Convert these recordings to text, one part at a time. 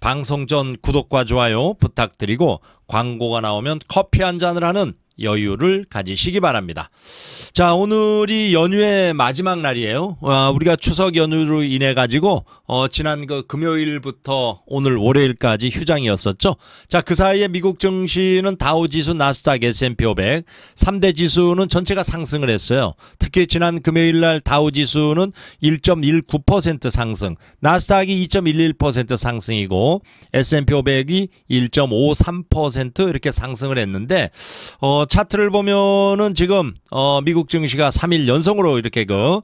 방송 전 구독과 좋아요 부탁드리고 광고가 나오면 커피 한 잔을 하는 여유를 가지시기 바랍니다. 자, 오늘이 연휴의 마지막 날이에요. 아, 우리가 추석 연휴로 인해 가지고 어, 지난 그 금요일부터 오늘 월요일까지 휴장이었었죠. 자, 그 사이에 미국 증시는 다우 지수, 나스닥, S&P 500, 3대 지수는 전체가 상승을 했어요. 특히 지난 금요일 날 다우 지수는 1.19% 상승, 나스닥이 2.11% 상승이고 S&P 500이 1.53% 이렇게 상승을 했는데 어 차트를 보면은 지금 어 미국 증시가 3일 연속으로 이렇게 그어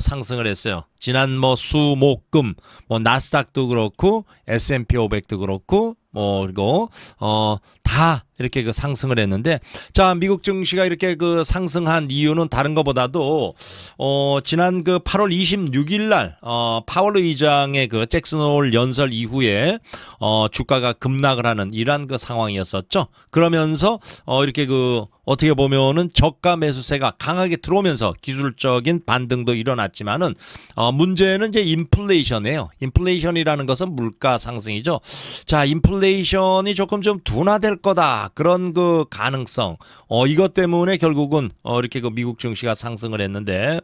상승을 했어요. 지난 뭐 수, 목, 금, 뭐 나스닥도 그렇고 S&P 500도 그렇고 뭐 그리고 어다 이렇게 그 상승을 했는데 자 미국 증시가 이렇게 그 상승한 이유는 다른 것보다도 어 지난 그 8월 26일 날어 파월 의장의 그 잭슨홀 연설 이후에 어 주가가 급락을 하는 이러한 그 상황이었었죠. 그러면서 어 이렇게 그 어떻게 보면은 저가 매수세가 강하게 들어오면서 기술적인 반등도 일어났지만은 어 문제는 이제 인플레이션이에요. 인플레이션이라는 것은 물가 상승이죠. 자, 인플레이션이 조금 좀 둔화될 거다. 그런 그 가능성. 어, 이것 때문에 결국은 어, 이렇게 그 미국 증시가 상승을 했는데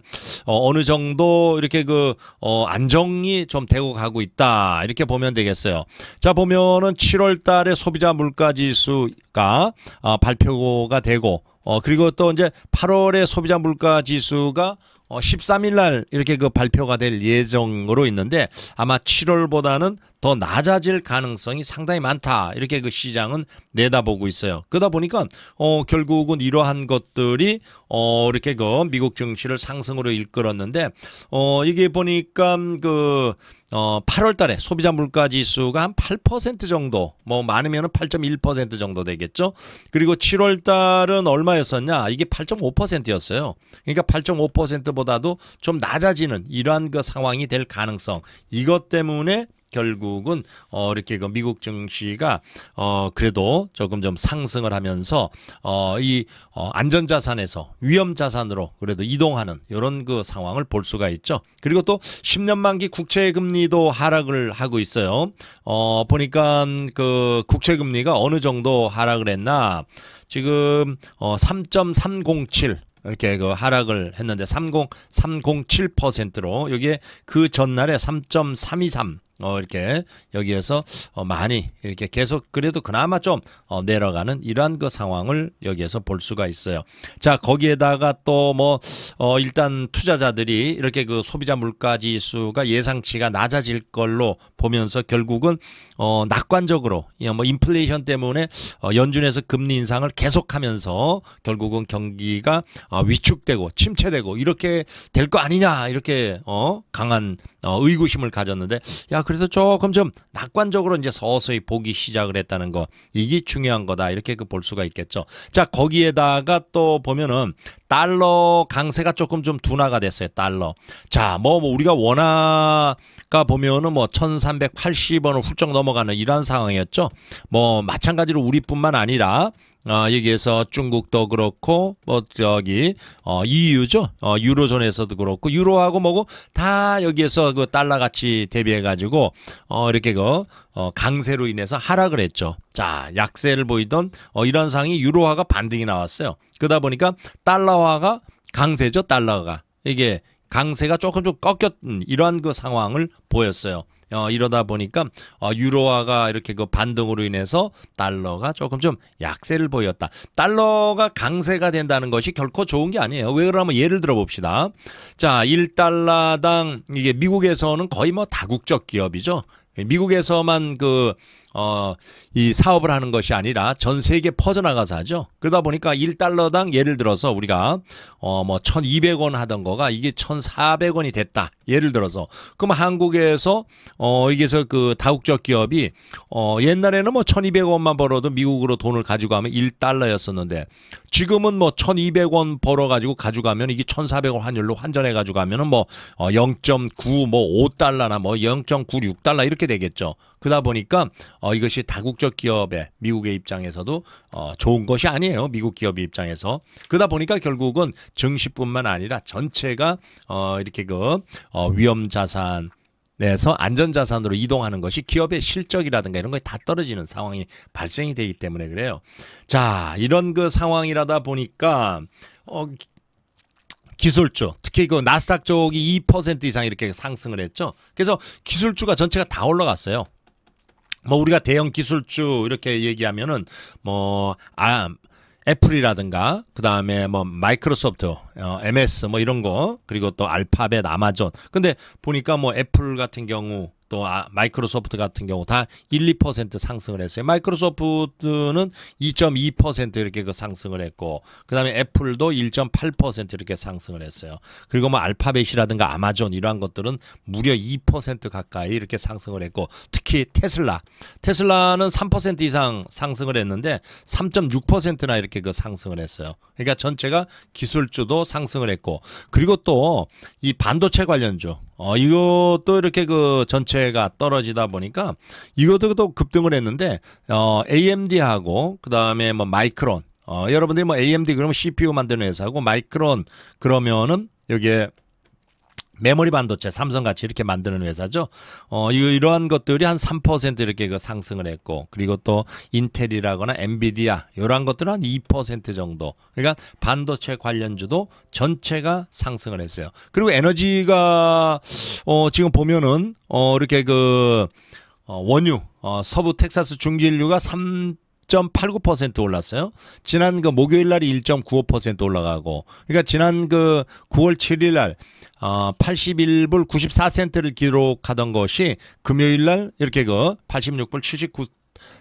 어, 어느 정도 이렇게 그 어, 안정이 좀 되고 가고 있다. 이렇게 보면 되겠어요. 자, 보면은 7월 달에 소비자 물가 지수가 어, 아, 발표가 되고 어, 그리고 또 이제 8월에 소비자 물가 지수가 어, 13일 날 이렇게 그 발표가 될 예정으로 있는데 아마 7월보다는 더 낮아질 가능성이 상당히 많다. 이렇게 그 시장은 내다보고 있어요. 그러다 보니까 어 결국은 이러한 것들이 어 이렇게 그 미국 증시를 상승으로 이끌었는데 어 이게 보니까 그 어, 8월 달에 소비자 물가 지수가 한 8% 정도, 뭐 많으면 8.1% 정도 되겠죠. 그리고 7월 달은 얼마였었냐? 이게 8.5%였어요. 그러니까 8.5%보다도 좀 낮아지는 이러한 그 상황이 될 가능성. 이것 때문에 결국은 어 이렇게 그 미국 증시가 어 그래도 조금 좀 상승을 하면서 어이 어 안전 자산에서 위험 자산으로 그래도 이동하는 이런 그 상황을 볼 수가 있죠. 그리고 또 10년 만기 국채 금리도 하락을 하고 있어요. 어 보니까 그 국채 금리가 어느 정도 하락을 했나? 지금 어3.307 이렇게 그 하락을 했는데 30 307%로 여기에 그 전날에 3.323 어, 이렇게 여기에서 어, 많이 이렇게 계속 그래도 그나마 좀 어, 내려가는 이러한 그 상황을 여기에서 볼 수가 있어요. 자 거기에다가 또뭐 어, 일단 투자자들이 이렇게 그 소비자 물가 지수가 예상치가 낮아질 걸로 보면서 결국은 어, 낙관적으로 뭐 인플레이션 때문에 어, 연준에서 금리 인상을 계속하면서 결국은 경기가 어, 위축되고 침체되고 이렇게 될 거 아니냐 이렇게 어, 강한 어, 의구심을 가졌는데 야 그래서 조금 좀 낙관적으로 이제 서서히 보기 시작을 했다는 거 이게 중요한 거다 이렇게 그 볼 수가 있겠죠. 자 거기에다가 또 보면은 달러 강세가 조금 좀 둔화가 됐어요 달러. 자뭐 뭐 우리가 원화가 보면은 뭐 1,380원을 훌쩍 넘어가는 이러한 상황이었죠. 뭐 마찬가지로 우리뿐만 아니라 아, 여기에서 중국도 그렇고 뭐 저기 어, EU죠 어, 유로존에서도 그렇고 유로하고 뭐고 다 여기에서 그 달러 가치 대비해 가지고 어, 이렇게 그 어, 강세로 인해서 하락을 했죠. 자 약세를 보이던 어, 이런 상황이 유로화가 반등이 나왔어요. 그러다 보니까 달러화가 강세죠 달러가 이게 강세가 조금 좀 꺾였던 이런그 상황을 보였어요. 어, 이러다 보니까 어, 유로화가 이렇게 그 반등으로 인해서 달러가 조금 좀 약세를 보였다. 달러가 강세가 된다는 것이 결코 좋은 게 아니에요. 왜 그러냐면 예를 들어 봅시다. 자, 1달러당 이게 미국에서는 거의 뭐 다국적 기업이죠. 미국에서만 그 어, 이 사업을 하는 것이 아니라 전 세계 퍼져나가서 하죠. 그러다 보니까 1달러당 예를 들어서 우리가 어, 뭐 1200원 하던 거가 이게 1400원이 됐다. 예를 들어서. 그럼 한국에서 어, 여기서 그 다국적 기업이 어, 옛날에는 뭐 1200원만 벌어도 미국으로 돈을 가지고 가면 1달러였었는데 지금은 뭐 1200원 벌어 가지고 가져가면 이게 1400원 환율로 환전해 가지고 가면은 뭐0.9 뭐 5달러나 뭐 0.96달러 어, 뭐 뭐 이렇게 되겠죠. 그러다 보니까 어, 이것이 다국적 기업의 미국의 입장에서도 어, 좋은 것이 아니에요. 미국 기업의 입장에서. 그러다 보니까 결국은 증시뿐만 아니라 전체가 어, 이렇게 그 어, 위험 자산 내서 안전자산으로 이동하는 것이 기업의 실적이라든가 이런 것이 다 떨어지는 상황이 발생이 되기 때문에 그래요. 자, 이런 그 상황이라다 보니까 어, 기술주 특히 그 나스닥 쪽이 2% 이상 이렇게 상승을 했죠. 그래서 기술주가 전체가 다 올라갔어요. 뭐 우리가 대형 기술주 이렇게 얘기하면은 뭐 아, 애플이라든가 그 다음에 뭐 마이크로소프트, 어, MS 뭐 이런 거 그리고 또 알파벳, 아마존. 근데 보니까 뭐 애플 같은 경우 또 아, 마이크로소프트 같은 경우 다 1, 2% 상승을 했어요. 마이크로소프트는 2.2% 이렇게 그 상승을 했고 그다음에 애플도 1.8% 이렇게 상승을 했어요. 그리고 뭐 알파벳이라든가 아마존 이러한 것들은 무려 2% 가까이 이렇게 상승을 했고 특히 테슬라 테슬라는 3% 이상 상승을 했는데 3.6%나 이렇게 그 상승을 했어요. 그러니까 전체가 기술주도 상승을 했고 그리고 또 이 반도체 관련주 어, 이것도 이렇게 그 전체가 떨어지다 보니까 이것도 또 급등을 했는데 어, AMD하고 그다음에 뭐 마이크론 어, 여러분들이 뭐 AMD 그러면 CPU 만드는 회사고 마이크론 그러면은 여기에 메모리 반도체 삼성같이 이렇게 만드는 회사죠. 어, 이러한 것들이 한 3% 이렇게 그 상승을 했고 그리고 또 인텔이라거나 엔비디아 이러한 것들은 한 2% 정도. 그러니까 반도체 관련주도 전체가 상승을 했어요. 그리고 에너지가 어, 지금 보면은 어, 이렇게 그 어, 원유 어, 서부 텍사스 중진류가 1.89% 올랐어요. 지난 그 목요일 날이 1.95% 올라가고, 그러니까 지난 그 9월 7일 날, 어, 81불 94센트를 기록하던 것이 금요일 날 이렇게 그 86불 79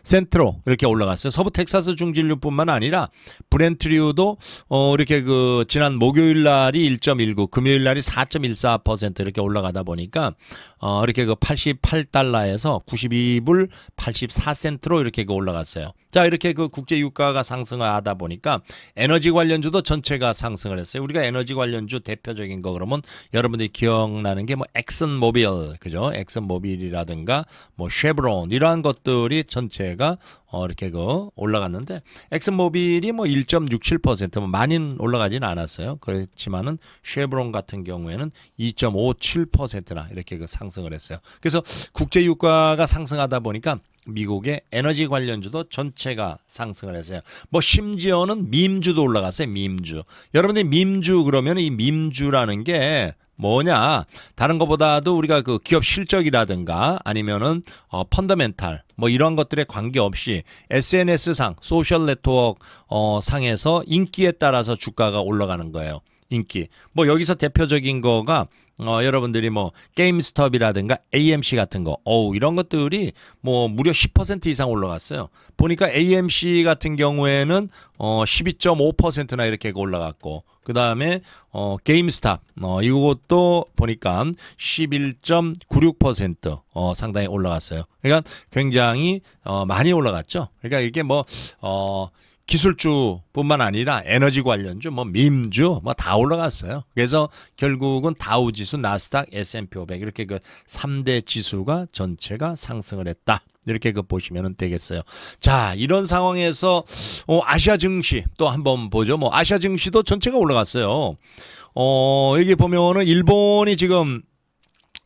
센트로 이렇게 올라갔어요. 서부 텍사스 중진류뿐만 아니라 브렌트류도 어 이렇게 그 지난 목요일 날이 1.19, 금요일 날이 4.14% 이렇게 올라가다 보니까 어, 이렇게 그 88달러에서 92불 84센트로 이렇게 그 올라갔어요. 자, 이렇게 그 국제 유가가 상승하다 보니까 에너지 관련주도 전체가 상승을 했어요. 우리가 에너지 관련주 대표적인 거 그러면 여러분들이 기억나는 게 뭐 엑슨 모빌, 그죠? 엑슨 모빌이라든가 뭐 쉐브론 이러한 것들이 전체가 어, 이렇게 그 올라갔는데 엑슨모빌이 뭐 1.67%뭐 많이 올라가진 않았어요. 그렇지만은 쉐브론 같은 경우에는 2.57%나 이렇게 그 상승 상승을 했어요. 그래서 국제 유가가 상승하다 보니까 미국의 에너지 관련주도 전체가 상승을 했어요. 뭐 심지어는 민주도 올라갔어요. 민주. 여러분들 민주 그러면 이 민주라는 게 뭐냐 다른 것보다도 우리가 그 기업 실적이라든가 아니면은 어 펀더멘탈 뭐 이런 것들에 관계없이 SNS 상 소셜 네트워크 어 상에서 인기에 따라서 주가가 올라가는 거예요. 인기. 뭐 여기서 대표적인 거가 어, 여러분들이 뭐 게임스톱이라든가 AMC 같은 거, 어우 이런 것들이 뭐 무려 10% 이상 올라갔어요. 보니까 AMC 같은 경우에는 어 12.5%나 이렇게 올라갔고, 그 다음에 어 게임스탑, 어 이것도 보니까 11.96% 어, 상당히 올라갔어요. 그러니까 굉장히 어 많이 올라갔죠. 그러니까 이게 뭐 어. 기술주뿐만 아니라 에너지 관련주, 뭐 밈주, 뭐 다 올라갔어요. 그래서 결국은 다우 지수, 나스닥, S&P 500 이렇게 그 3대 지수가 전체가 상승을 했다. 이렇게 그 보시면 되겠어요. 자, 이런 상황에서 어, 아시아 증시 또 한번 보죠. 뭐 아시아 증시도 전체가 올라갔어요. 어, 여기 보면은 일본이 지금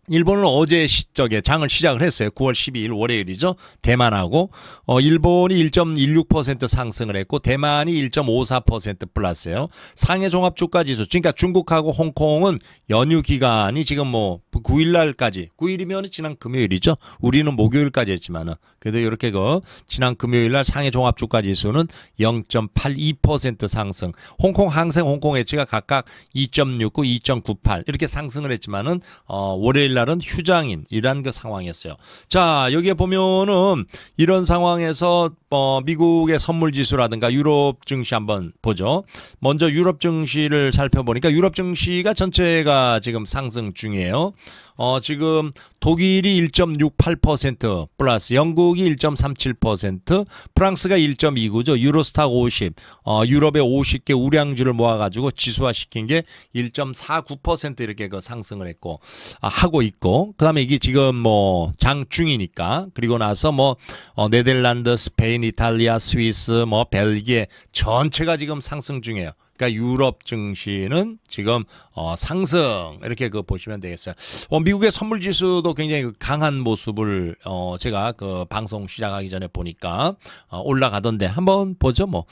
일본은 어제 시적에 장을 시작을 했어요. 9월 12일 월요일이죠. 대만하고 어 일본이 1.16% 상승을 했고 대만이 1.54% 플러스예요. 상해 종합 주가 지수. 그러니까 중국하고 홍콩은 연휴 기간이 지금 뭐 9일 날까지. 9일이면 지난 금요일이죠. 우리는 목요일까지 했지만은 그래도 이렇게 그 지난 금요일 날 상해 종합 주가 지수는 0.82% 상승. 홍콩 항생 홍콩 엣지가 각각 2.69, 2.98 이렇게 상승을 했지만은 어 월요일 날은 휴장인이란 그 상황이었어요. 자 여기에 보면은 이런 상황에서 어, 미국의 선물 지수라든가 유럽 증시 한번 보죠. 먼저 유럽 증시를 살펴보니까 유럽 증시가 전체가 지금 상승 중이에요. 어, 지금 독일이 1.68% 플러스 영국이 1.37% 프랑스가 1.29죠. 유로스탁 50 어, 유럽의 50개 우량주를 모아가지고 지수화시킨 게 1.49% 이렇게 그 상승을 했고 아, 하고 있고 그다음에 이게 지금 뭐 장중이니까 그리고 나서 뭐 어, 네덜란드, 스페인, 이탈리아, 스위스, 뭐 벨기에 전체가 지금 상승 중이에요. 그러니까 유럽 증시는 지금 어, 상승 이렇게 그 보시면 되겠어요. 어, 미국의 선물 지수도 굉장히 그 강한 모습을 어, 제가 그 방송 시작하기 전에 보니까 어, 올라가던데 한번 보죠. 뭐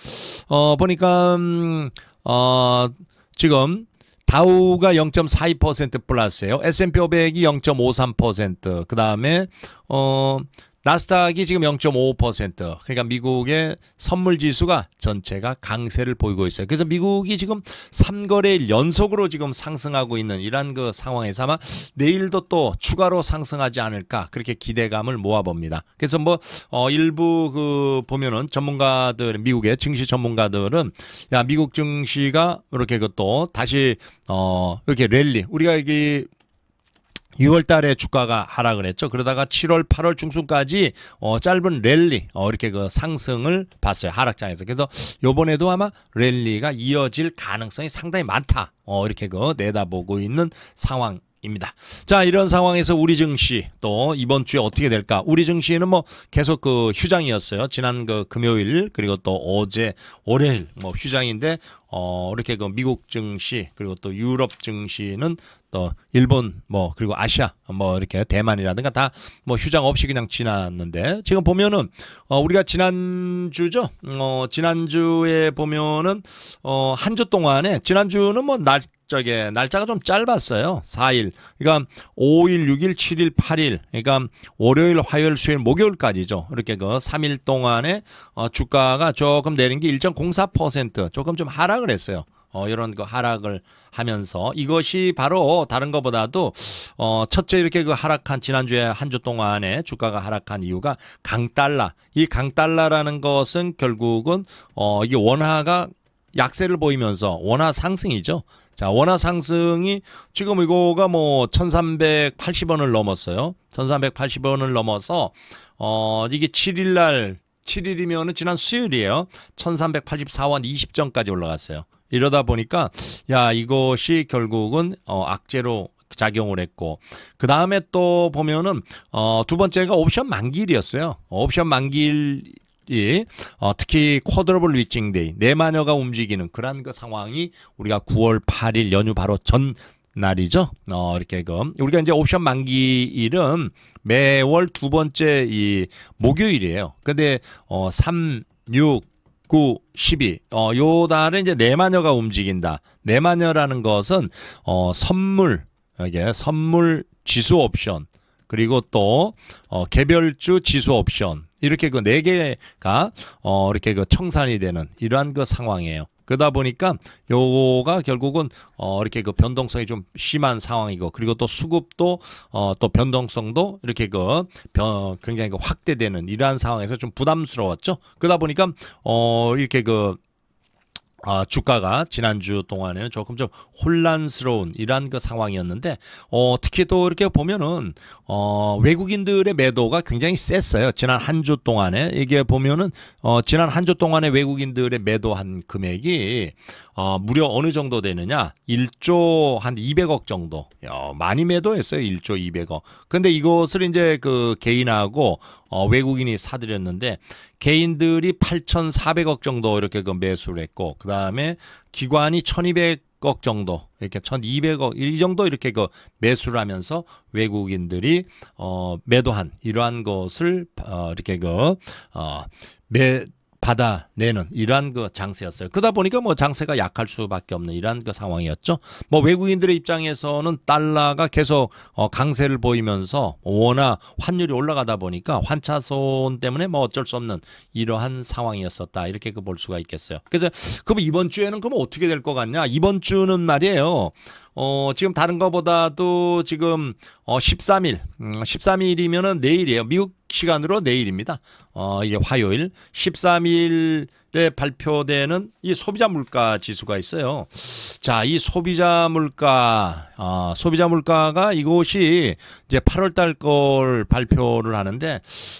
어, 보니까 음, 어, 지금 다우가 0.42% 플러스예요. S&P 500이 0.53%. 그다음에 어 나스닥이 지금 0 5 그러니까 미국의 선물 지수가 전체가 강세를 보이고 있어요. 그래서 미국이 지금 3거래일 연속으로 지금 상승하고 있는 이런 그 상황에서 아마 내일도 또 추가로 상승하지 않을까 그렇게 기대감을 모아봅니다. 그래서 뭐 어, 일부 그 보면은 전문가들 미국의 증시 전문가들은 야 미국 증시가 이렇게 그또 다시 어 이렇게 랠리 우리가 이게 6월 달에 주가가 하락을 했죠. 그러다가 7월, 8월 중순까지 어, 짧은 랠리, 어, 이렇게 그 상승을 봤어요. 하락장에서. 그래서 요번에도 아마 랠리가 이어질 가능성이 상당히 많다. 어, 이렇게 그 내다보고 있는 상황. 입니다. 자 이런 상황에서 우리 증시 또 이번 주에 어떻게 될까? 우리 증시는 뭐 계속 그 휴장이었어요. 지난 그 금요일 그리고 또 어제 월요일 뭐 휴장인데 어 이렇게 그 미국 증시 그리고 또 유럽 증시는 또 어, 일본 뭐 그리고 아시아 뭐 이렇게 대만이라든가 다 뭐 휴장 없이 그냥 지났는데 지금 보면은 어 우리가 지난주죠 어 지난주에 보면은 어 한 주 동안에 지난주는 뭐날 저게 날짜가 좀 짧았어요. 4일. 그러니까 5일, 6일, 7일, 8일. 그러니까 월요일, 화요일, 수요일, 목요일까지죠. 이렇게 그 3일 동안에 어 주가가 조금 내린 게 1.04% 조금 좀 하락을 했어요. 어, 이런 그 하락을 하면서 이것이 바로 다른 것보다도 어, 첫째 이렇게 그 하락한 지난주에 한 주 동안에 주가가 하락한 이유가 강달러 이 강달러라는 것은 결국은 어, 이게 원화가 약세를 보이면서 원화 상승이죠. 자, 원화 상승이 지금 이거가 뭐 1380원을 넘었어요. 1380원을 넘어서 어 이게 7일 날 7일이면은 지난 수요일이에요. 1384원 2 0점까지 올라갔어요. 이러다 보니까 야 이것이 결국은 어, 악재로 작용을 했고 그 다음에 또 보면은 어, 두 번째가 옵션 만기일이었어요. 어, 옵션 만기일 이 어, 특히 쿼드러블 위칭데이 내 네 마녀가 움직이는 그런 그 상황이 우리가 9월 8일 연휴 바로 전 날이죠. 어, 이렇게 그 우리가 이제 옵션 만기일은 매월 두 번째 이 목요일이에요. 근데 어 3, 6, 9, 12. 어, 요 달에 이제 내 마녀가 움직인다. 내 마녀라는 것은 어, 선물, 이게 선물 지수 옵션. 그리고 또 어, 개별주 지수 옵션 이렇게 그 네 개가 어, 이렇게 그 청산이 되는 이러한 그 상황이에요. 그러다 보니까 요거가 결국은 어 이렇게 그 변동성이 좀 심한 상황이고 그리고 또 수급도 어 또 변동성도 이렇게 그 변, 굉장히 그 확대되는 이러한 상황에서 좀 부담스러웠죠. 그러다 보니까 어 이렇게 그 아, 주가가 지난주 동안에는 조금 좀 혼란스러운 이런그 상황이었는데 어, 특히 또 이렇게 보면은 어, 외국인들의 매도가 굉장히 셌어요. 지난 한 주 동안에 이게 보면은 어, 지난 한 주 동안에 외국인들의 매도한 금액이 어, 무려 어느 정도 되느냐? 1조 한 200억 정도. 어, 많이 매도했어요. 1조 200억. 근데 이것을 이제 그 개인하고 어, 외국인이 사들였는데 개인들이 8,400억 정도 이렇게 그 매수를 했고 그다음에 기관이 1,200억 정도 이렇게 1200억 이 정도 이렇게 그 매수를 하면서 외국인들이 어 매도한 이러한 것을 어 이렇게 그 어 매 받아내는 이러한 그 장세였어요. 그러다 보니까 뭐 장세가 약할 수밖에 없는 이러한 그 상황이었죠. 뭐 외국인들의 입장에서는 달러가 계속 어 강세를 보이면서 워낙 환율이 올라가다 보니까 환차손 때문에 뭐 어쩔 수 없는 이러한 상황이었었다. 이렇게 그 볼 수가 있겠어요. 그래서 그럼 이번 주에는 그럼 어떻게 될 것 같냐? 이번 주는 말이에요. 어, 지금 다른 것보다도 지금 어, 13일, 음, 13일이면은 내일이에요. 미국 시간으로 내일입니다. 어, 이게 화요일 13일 때 발표되는 이 소비자 물가 지수가 있어요. 자, 이 소비자 물가, 아, 소비자 물가가 이것이 이제 8월 달 걸 발표를 하는데,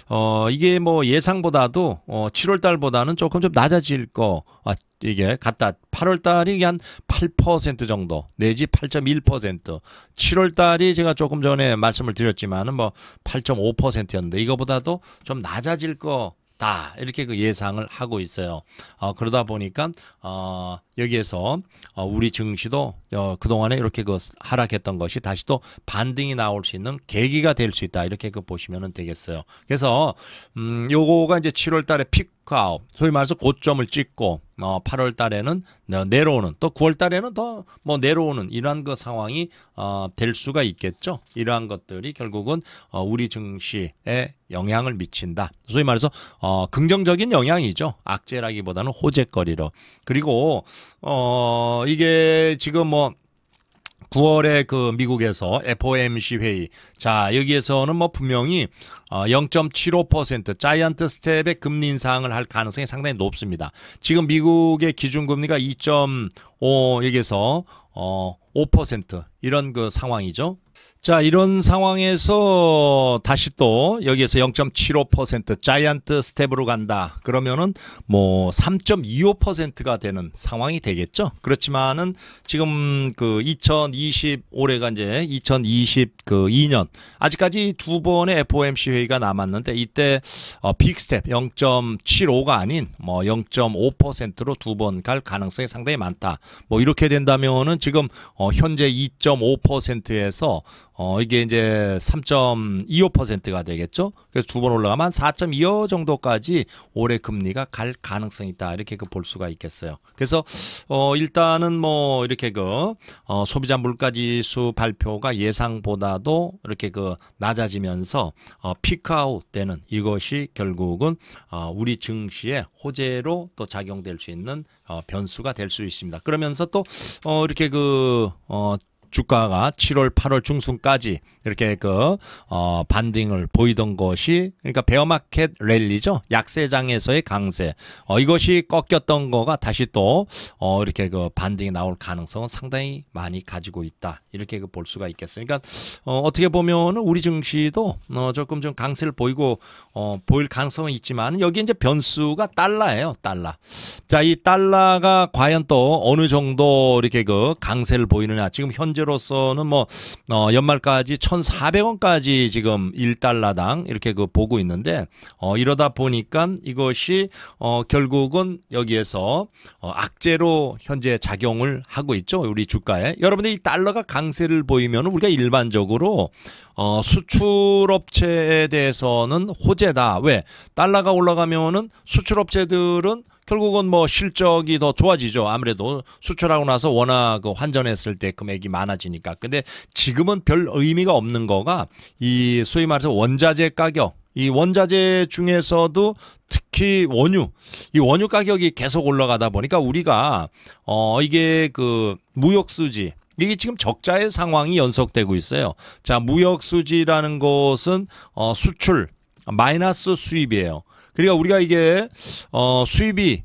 어, 이게 뭐 예상보다도, 어, 7월 달보다는 조금 좀 낮아질 거, 아, 이게 같다. 8월 달이 한 8% 정도, 내지 8.1%. 7월 달이 제가 조금 전에 말씀을 드렸지만은 뭐 8.5%였는데, 이거보다도 좀 낮아질 거, 않다 이렇게 그 예상을 하고 있어요. 어, 그러다 보니까 어, 여기에서 어, 우리 증시도 어, 그 동안에 이렇게 그 하락했던 것이 다시 또 반등이 나올 수 있는 계기가 될 수 있다 이렇게 그 보시면 되겠어요. 그래서 음, 요거가 이제 7월달에 픽 테크아웃 소위 말해서 고점을 찍고 어, 8월 달에는 어, 내려오는 또 9월 달에는 더 뭐 내려오는 이러한 그 상황이 어, 될 수가 있겠죠. 이러한 것들이 결국은 어, 우리 증시에 영향을 미친다. 소위 말해서 어, 긍정적인 영향이죠. 악재라기보다는 호재거리로. 그리고 어, 이게 지금 뭐 9월에 그 미국에서 FOMC 회의. 자, 여기에서는 뭐 분명히 0.75% 어, 자이언트 스텝의 금리 인상을 할 가능성이 상당히 높습니다. 지금 미국의 기준금리가 2.5 여기에서 어, 5% 이런 그 상황이죠. 자, 이런 상황에서 다시 또 여기에서 0.75% 자이언트 스텝으로 간다. 그러면은 뭐 3.25%가 되는 상황이 되겠죠. 그렇지만은 지금 그 2020 올해가 이제 2022년 아직까지 두 번의 FOMC 회의가 남았는데 이때 어 빅스텝 0.75가 아닌 뭐 0.5%로 두 번 갈 가능성이 상당히 많다. 뭐 이렇게 된다면은 지금 어 현재 2.5%에서 어, 이게 이제 3.25%가 되겠죠. 그래서 두 번 올라가면 4.25 정도까지 올해 금리가 갈 가능성이 있다. 이렇게 그 볼 수가 있겠어요. 그래서 어, 일단은 뭐 이렇게 그 어, 소비자 물가지수 발표가 예상보다도 이렇게 그 낮아지면서 어, 피크아웃 되는 이것이 결국은 어, 우리 증시의 호재로 또 작용될 수 있는 어, 변수가 될 수 있습니다. 그러면서 또 어, 이렇게 그 어, 주가가 7월 8월 중순까지 이렇게 그 어, 반등을 보이던 것이 그러니까 베어마켓 랠리죠 약세장에서의 강세 어, 이것이 꺾였던 거가 다시 또 어, 이렇게 그 반등이 나올 가능성은 상당히 많이 가지고 있다 이렇게 그 볼 수가 있겠어요. 그러니까 어, 어떻게 보면은 우리 증시도 어, 조금 좀 강세를 보이고 어, 보일 가능성은 있지만 여기 이제 변수가 달러예요 달러. 자이 달러가 과연 또 어느 정도 이렇게 그 강세를 보이느냐 지금 현재 현재로서는 뭐 어, 연말까지 1,400원까지 지금 1달러당 이렇게 그 보고 있는데 어, 이러다 보니까 이것이 어, 결국은 여기에서 어, 악재로 현재 작용을 하고 있죠. 우리 주가에. 여러분들 이 달러가 강세를 보이면 우리가 일반적으로 어, 수출업체에 대해서는 호재다. 왜? 달러가 올라가면은 수출업체들은 결국은 뭐 실적이 더 좋아지죠. 아무래도 수출하고 나서 워낙 그 환전했을 때 금액이 많아지니까. 근데 지금은 별 의미가 없는 거가 이 소위 말해서 원자재 가격 이 원자재 중에서도 특히 원유 이 원유 가격이 계속 올라가다 보니까 우리가 어 이게 그 무역 수지 이게 지금 적자의 상황이 연속되고 있어요. 자, 무역 수지라는 것은 어 수출 마이너스 수입이에요. 그러니까 우리가 이게 어, 수입이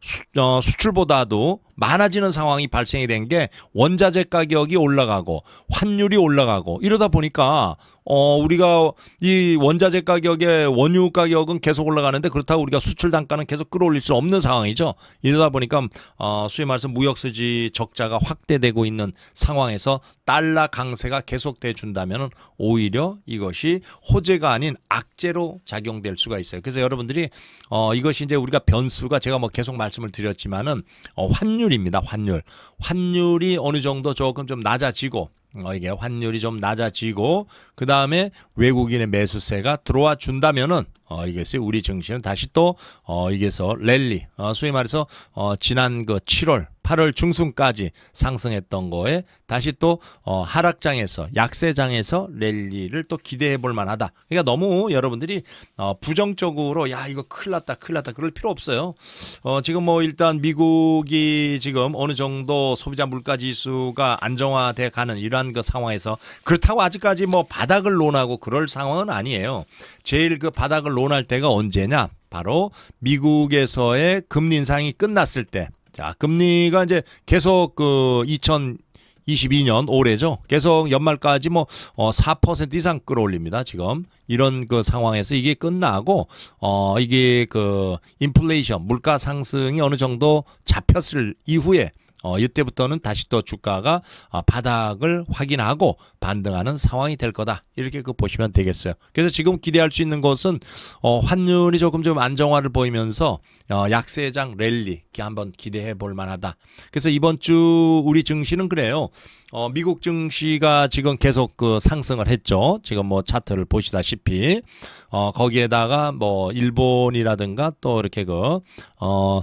수, 어, 수출보다도 많아지는 상황이 발생이 된 게 원자재 가격이 올라가고 환율이 올라가고 이러다 보니까 어, 우리가 이 원자재 가격에 원유 가격은 계속 올라가는데 그렇다고 우리가 수출 단가는 계속 끌어올릴 수 없는 상황이죠. 이러다 보니까 어, 수위말씀 무역 수지 적자가 확대되고 있는 상황에서 달러 강세가 계속돼 준다면 오히려 이것이 호재가 아닌 악재로 작용될 수가 있어요. 그래서 여러분들이 어, 이것이 이제 우리가 변수가 제가 뭐 계속 말씀을 드렸지만은 어, 환율입니다. 환율. 환율이 어느 정도 조금 좀 낮아지고 어, 이게 환율이 좀 낮아지고 그 다음에 외국인의 매수세가 들어와 준다면은 어, 이것이 우리 증시는 다시 또 어, 이게서 랠리 어, 소위 말해서 어, 지난 그 7월 8월 중순까지 상승했던 거에 다시 또 어, 하락장에서 약세장에서 랠리를 또 기대해 볼 만하다. 그러니까 너무 여러분들이 어, 부정적으로 야 이거 큰일 났다 큰일 났다 그럴 필요 없어요. 어, 지금 뭐 일단 미국이 지금 어느 정도 소비자 물가 지수가 안정화돼 가는 이러한 그 상황에서 그렇다고 아직까지 뭐 바닥을 논하고 그럴 상황은 아니에요. 제일 그 바닥을 논할 때가 언제냐? 바로 미국에서의 금리 인상이 끝났을 때 자, 금리가 이제 계속 그 2022년 올해죠. 계속 연말까지 뭐 어, 4% 이상 끌어올립니다. 지금 이런 그 상황에서 이게 끝나고 어 이게 그 인플레이션 물가 상승이 어느 정도 잡혔을 이후에 어, 이때부터는 다시 또 주가가 어, 바닥을 확인하고 반등하는 상황이 될 거다. 이렇게 그 보시면 되겠어요. 그래서 지금 기대할 수 있는 것은 어, 환율이 조금 좀 안정화를 보이면서 어, 약세장 랠리 한번 기대해 볼 만하다. 그래서 이번 주 우리 증시는 그래요. 어, 미국 증시가 지금 계속 그 상승을 했죠. 지금 뭐 차트를 보시다시피 어, 거기에다가 뭐 일본이라든가 또 이렇게 그 어,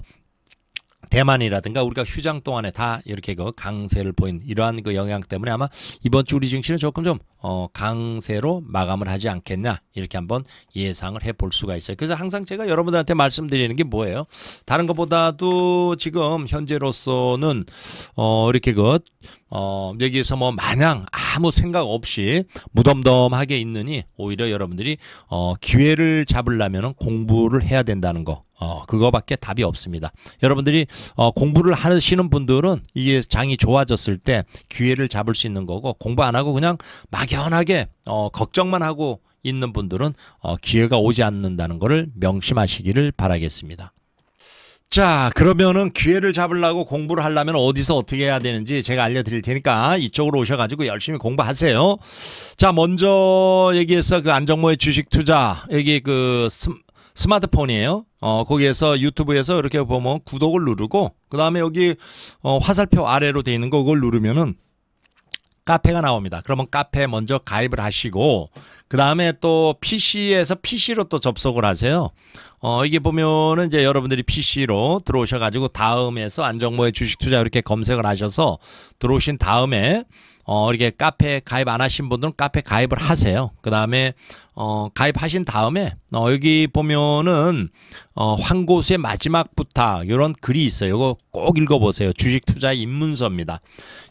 대만이라든가 우리가 휴장 동안에 다 이렇게 그 강세를 보인 이러한 그 영향 때문에 아마 이번 주 우리 증시는 조금 좀 어, 강세로 마감을 하지 않겠냐 이렇게 한번 예상을 해 볼 수가 있어요. 그래서 항상 제가 여러분들한테 말씀드리는 게 뭐예요? 다른 것보다도 지금 현재로서는 어, 이렇게 그 어, 여기에서 뭐 마냥 아무 생각 없이 무덤덤하게 있느니 오히려 여러분들이 어, 기회를 잡으려면 공부를 해야 된다는 거. 어, 그거밖에 답이 없습니다. 여러분들이 어, 공부를 하시는 분들은 이게 장이 좋아졌을 때 기회를 잡을 수 있는 거고 공부 안 하고 그냥 막 막연하게 어, 걱정만 하고 있는 분들은 어, 기회가 오지 않는다는 것을 명심하시기를 바라겠습니다. 자 그러면은 기회를 잡으려고 공부를 하려면 어디서 어떻게 해야 되는지 제가 알려드릴 테니까 이쪽으로 오셔가지고 열심히 공부하세요. 자 먼저 얘기해서 그 안정모의 주식 투자 여기 그 스마트폰이에요. 어, 거기에서 유튜브에서 이렇게 보면 구독을 누르고 그 다음에 여기 어, 화살표 아래로 돼 있는 거 그걸 누르면은 카페가 나옵니다. 그러면 카페 에 먼저 가입을 하시고 그 다음에 또 PC에서 PC로 또 접속을 하세요. 어 이게 보면은 이제 여러분들이 PC로 들어오셔가지고 다음에서 안정모의 주식투자 이렇게 검색을 하셔서 들어오신 다음에 어 이렇게 카페 가입 안 하신 분들은 카페 가입을 하세요. 그 다음에 어, 가입하신 다음에 어, 여기 보면은 어, 황고수의 마지막 부탁 이런 글이 있어요. 이거 꼭 읽어보세요. 주식 투자 입문서입니다.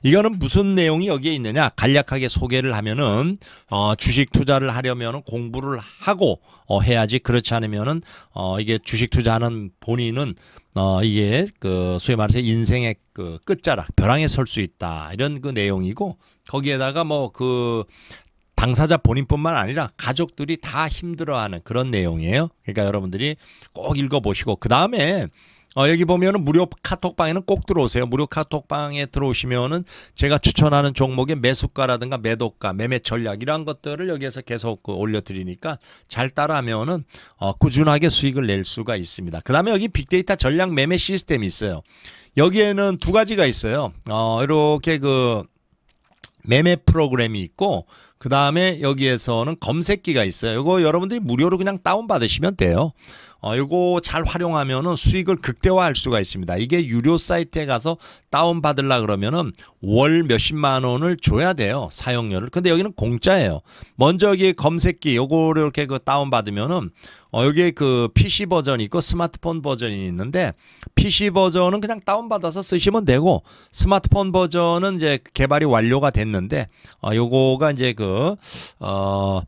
이거는 무슨 내용이 여기에 있느냐? 간략하게 소개를 하면은 어, 주식 투자를 하려면 은 공부를 하고 어, 해야지 그렇지 않으면은 어, 이게 주식 투자하는 본인은 어, 이게 그 소위 말해서 인생의 그 끝자락 벼랑에 설 수 있다 이런 그 내용이고 거기에다가 뭐그 당사자 본인뿐만 아니라 가족들이 다 힘들어하는 그런 내용이에요. 그러니까 여러분들이 꼭 읽어보시고 그 다음에 어, 여기 보면은 무료 카톡방에는 꼭 들어오세요. 무료 카톡방에 들어오시면은 제가 추천하는 종목의 매수가라든가 매도가, 매매 전략 이런 것들을 여기에서 계속 그 올려드리니까 잘 따라하면은 어, 꾸준하게 수익을 낼 수가 있습니다. 그 다음에 여기 빅데이터 전략 매매 시스템이 있어요. 여기에는 두 가지가 있어요. 어, 이렇게 그 매매 프로그램이 있고 그 다음에 여기에서는 검색기가 있어요. 이거 여러분들이 무료로 그냥 다운받으시면 돼요. 어, 이거 잘 활용하면은 수익을 극대화할 수가 있습니다. 이게 유료 사이트에 가서 다운 받으려 그러면은 월 몇십만 원을 줘야 돼요. 사용료를. 근데 여기는 공짜예요. 먼저 여기 검색기 요거를 이렇게 그 다운 받으면은 어, 여기에 그 PC 버전이 있고 스마트폰 버전이 있는데 PC 버전은 그냥 다운받아서 쓰시면 되고 스마트폰 버전은 이제 개발이 완료가 됐는데 어, 요거가 이제 그, 어,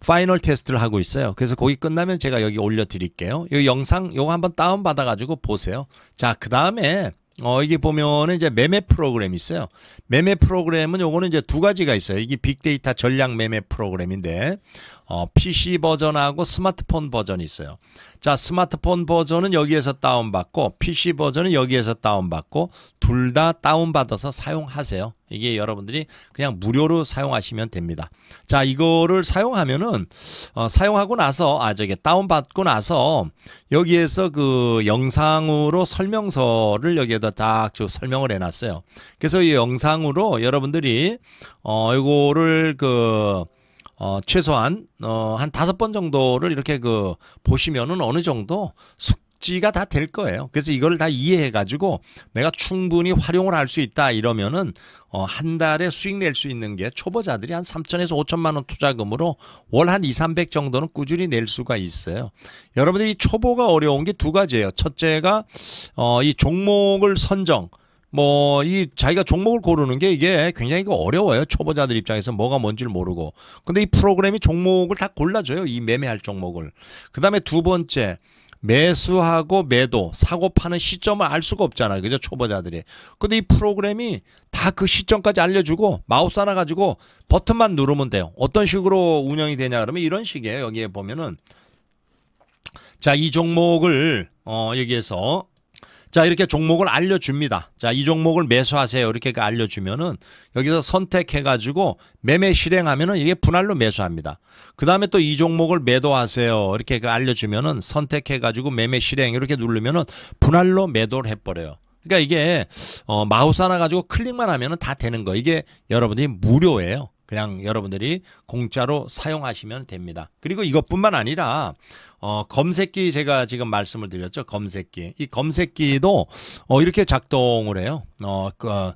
파이널 테스트를 하고 있어요. 그래서 거기 끝나면 제가 여기 올려드릴게요. 이 영상 요거 한번 다운 받아가지고 보세요. 자, 그 다음에 어, 이게 보면은 이제 매매 프로그램이 있어요. 매매 프로그램은 요거는 이제 두 가지가 있어요. 이게 빅데이터 전략 매매 프로그램인데, 어, PC 버전하고 스마트폰 버전이 있어요. 자, 스마트폰 버전은 여기에서 다운받고 PC 버전은 여기에서 다운받고 둘 다 다운받아서 사용하세요. 이게 여러분들이 그냥 무료로 사용하시면 됩니다. 자, 이거를 사용하면은 어, 사용하고 나서 아 저게 다운받고 나서 여기에서 그 영상으로 설명서를 여기에다 딱 설명을 해놨어요. 그래서 이 영상으로 여러분들이 어 이거를 그 어, 최소한 어, 한 다섯 번 정도를 이렇게 그 보시면은 어느 정도 숙지가 다 될 거예요. 그래서 이걸 다 이해해 가지고 내가 충분히 활용을 할 수 있다 이러면은 어, 한 달에 수익 낼 수 있는 게 초보자들이 한 3천에서 5천만 원 투자금으로 월 한 2, 300 정도는 꾸준히 낼 수가 있어요. 여러분들이 초보가 어려운 게 두 가지예요. 첫째가 어, 이 종목을 선정 뭐이 자기가 종목을 고르는 게 이게 굉장히 그 어려워요. 초보자들 입장에서 뭐가 뭔지를 모르고. 근데 이 프로그램이 종목을 다 골라줘요. 이 매매할 종목을. 그다음에 두 번째 매수하고 매도 사고 파는 시점을 알 수가 없잖아요 그죠 초보자들이 근데 이 프로그램이 다 그 시점까지 알려주고 마우스 하나 가지고 버튼만 누르면 돼요 어떤 식으로 운영이 되냐 그러면 이런 식이에요 여기에 보면은 자 이 종목을 어 여기에서 자, 이렇게 종목을 알려줍니다. 자, 이 종목을 매수하세요. 이렇게 알려주면은 여기서 선택해가지고 매매 실행하면은 이게 분할로 매수합니다. 그 다음에 또 이 종목을 매도하세요. 이렇게 그 알려주면은 선택해가지고 매매 실행 이렇게 누르면은 분할로 매도를 해버려요. 그러니까 이게 어, 마우스 하나 가지고 클릭만 하면은 다 되는 거. 이게 여러분들이 무료예요. 그냥 여러분들이 공짜로 사용하시면 됩니다. 그리고 이것뿐만 아니라 어, 검색기 제가 지금 말씀을 드렸죠. 검색기. 이 검색기도 어, 이렇게 작동을 해요. 어, 그, 어,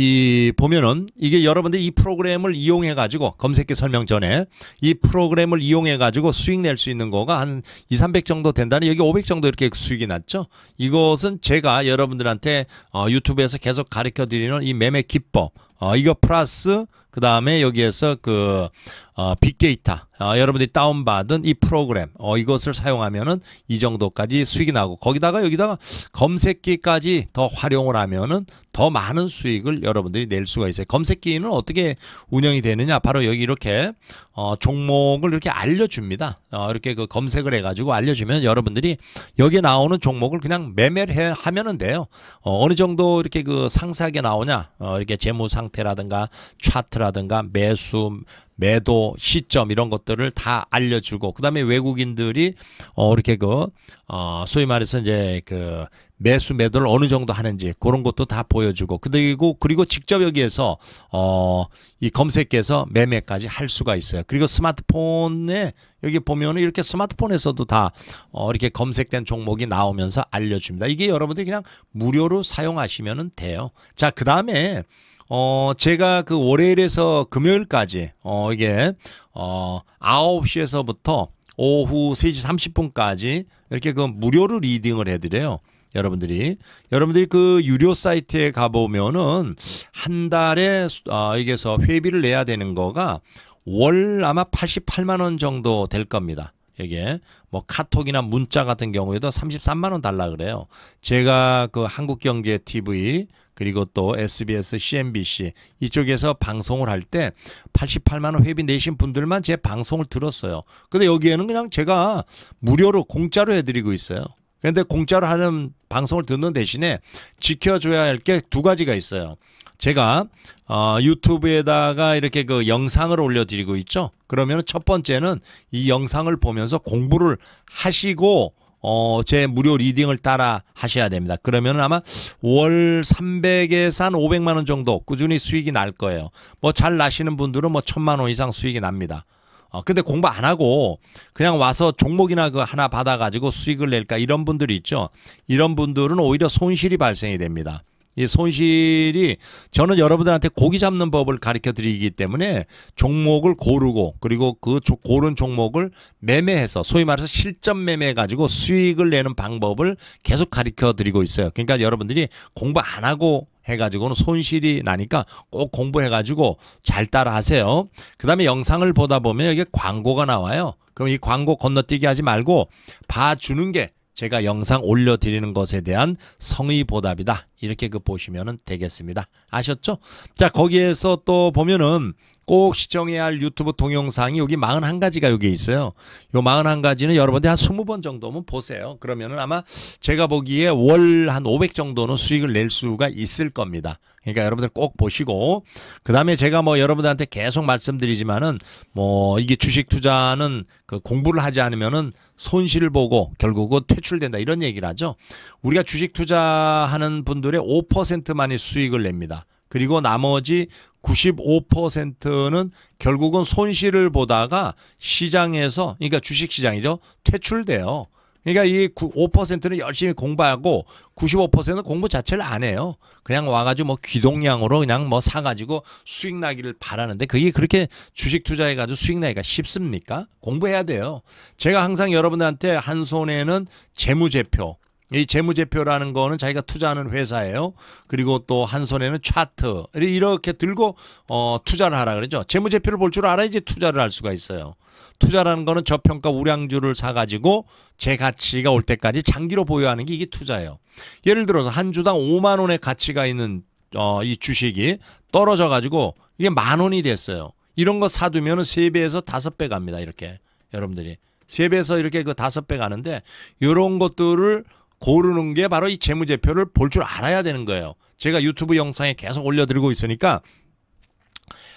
이 보면은 이게 여러분들이 이 프로그램을 이용해 가지고 검색기 설명 전에 이 프로그램을 이용해 가지고 수익 낼 수 있는 거가 한 2, 300 정도 된다는 여기 500 정도 이렇게 수익이 났죠. 이것은 제가 여러분들한테 어, 유튜브에서 계속 가르쳐 드리는 이 매매 기법 어, 이거 플러스 그 다음에 여기에서 그 어, 빅데이터 어, 여러분들이 다운받은 이 프로그램 어, 이것을 사용하면은 이 정도까지 수익이 나고 거기다가 여기다가 검색기까지 더 활용을 하면은 더 많은 수익을 여러분들이 낼 수가 있어요. 검색기는 어떻게 운영이 되느냐? 바로 여기 이렇게 어, 종목을 이렇게 알려줍니다. 어, 이렇게 그 검색을 해가지고 알려주면 여러분들이 여기에 나오는 종목을 그냥 매매를 하면은 돼요. 어, 어느 정도 이렇게 그 상세하게 나오냐? 어, 이렇게 재무 상태라든가 차트라든가 매수, 매도, 시점 이런 것들 것들을 다 알려주고 그다음에 외국인들이 어 이렇게 그 어, 소위 말해서 이제 그 매수 매도를 어느 정도 하는지 그런 것도 다 보여주고 그리고 그리고 직접 여기에서 어 이 검색해서 매매까지 할 수가 있어요. 그리고 스마트폰에 여기 보면은 이렇게 스마트폰에서도 다 어 이렇게 검색된 종목이 나오면서 알려줍니다. 이게 여러분들이 그냥 무료로 사용하시면은 돼요. 자, 그다음에 어, 제가 그 월요일에서 금요일까지, 어, 이게, 어, 9시에서부터 오후 3시 30분까지 이렇게 그 무료로 리딩을 해드려요. 여러분들이 여러분들이 그 유료 사이트에 가보면은 한 달에 아 이게서 회비를 내야 되는 거가 월 아마 88만 원 정도 될 겁니다. 에게 뭐 카톡이나 문자 같은 경우에도 33만 원 달라 그래요. 제가 그 한국경제 TV 그리고 또 SBS, CNBC 이쪽에서 방송을 할 때 88만 원 회비 내신 분들만 제 방송을 들었어요. 근데 여기에는 그냥 제가 무료로 공짜로 해드리고 있어요. 근데 공짜로 하는 방송을 듣는 대신에 지켜줘야 할 게 두 가지가 있어요. 제가 어, 유튜브에다가 이렇게 그 영상을 올려드리고 있죠. 그러면 첫 번째는 이 영상을 보면서 공부를 하시고 어, 제 무료 리딩을 따라 하셔야 됩니다. 그러면 아마 월 300에서 한 500만 원 정도 꾸준히 수익이 날 거예요. 뭐 잘 나시는 분들은 뭐 천만 원 이상 수익이 납니다. 어, 근데 공부 안 하고 그냥 와서 종목이나 그 하나 받아가지고 수익을 낼까 이런 분들이 있죠. 이런 분들은 오히려 손실이 발생이 됩니다. 이 손실이 저는 여러분들한테 고기 잡는 법을 가르쳐 드리기 때문에 종목을 고르고 그리고 그 고른 종목을 매매해서 소위 말해서 실전 매매해 가지고 수익을 내는 방법을 계속 가르쳐 드리고 있어요. 그러니까 여러분들이 공부 안 하고 해가지고는 손실이 나니까 꼭 공부해가지고 잘 따라하세요. 그 다음에 영상을 보다 보면 여기 광고가 나와요. 그럼 이 광고 건너뛰기 하지 말고 봐주는 게 제가 영상 올려드리는 것에 대한 성의 보답이다. 이렇게 그 보시면 되겠습니다. 아셨죠? 자 거기에서 또 보면은 꼭 시청해야 할 유튜브 동영상이 여기 41가지가 여기 있어요. 요 41가지는 여러분들 한 20번 정도면 보세요. 그러면은 아마 제가 보기에 월 한 500 정도는 수익을 낼 수가 있을 겁니다. 그러니까 여러분들 꼭 보시고 그다음에 제가 뭐 여러분들한테 계속 말씀드리지만은 뭐 이게 주식 투자는 그 공부를 하지 않으면은 손실을 보고 결국은 퇴출된다 이런 얘기를 하죠. 우리가 주식 투자하는 분들의 5%만이 수익을 냅니다. 그리고 나머지 95%는 결국은 손실을 보다가 시장에서 그러니까 주식 시장이죠. 퇴출돼요. 그러니까 이 5%는 열심히 공부하고 95%는 공부 자체를 안 해요. 그냥 와가지고 뭐 귀동량으로 그냥 뭐 사가지고 수익 나기를 바라는데 그게 그렇게 주식 투자해가지고 수익 나기가 쉽습니까? 공부해야 돼요. 제가 항상 여러분들한테 한 손에는 재무제표, 이 재무제표라는 거는 자기가 투자하는 회사예요. 그리고 또 한 손에는 차트 이렇게 들고 어, 투자를 하라 그러죠. 재무제표를 볼 줄 알아야지 투자를 할 수가 있어요. 투자라는 거는 저평가 우량주를 사가지고 제 가치가 올 때까지 장기로 보유하는 게 이게 투자예요. 예를 들어서 한 주당 5만 원의 가치가 있는 어, 이 주식이 떨어져 가지고 이게 만 원이 됐어요. 이런 거 사두면 3배에서5배 갑니다. 이렇게 여러분들이 3배에서 이렇게 그다배 가는데 이런 것들을 고르는 게 바로 이 재무제표를 볼 줄 알아야 되는 거예요. 제가 유튜브 영상에 계속 올려드리고 있으니까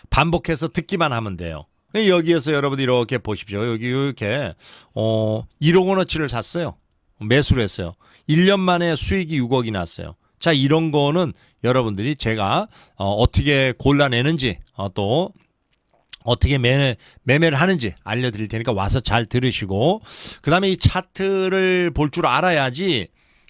반복해서 듣기만 하면 돼요. 여기에서 여러분 이렇게 보십시오. 여기 이렇게 어 1억 원어치를 샀어요. 매수를 했어요. 1년 만에 수익이 6억이 났어요. 자 이런 거는 여러분들이 제가 어, 떻게 골라내는지 어, 또 어떻게 매, 매매를 하는지 알려드릴 테니까 와서 잘 들으시고 그 다음에 이 차트를 볼 줄 알아야지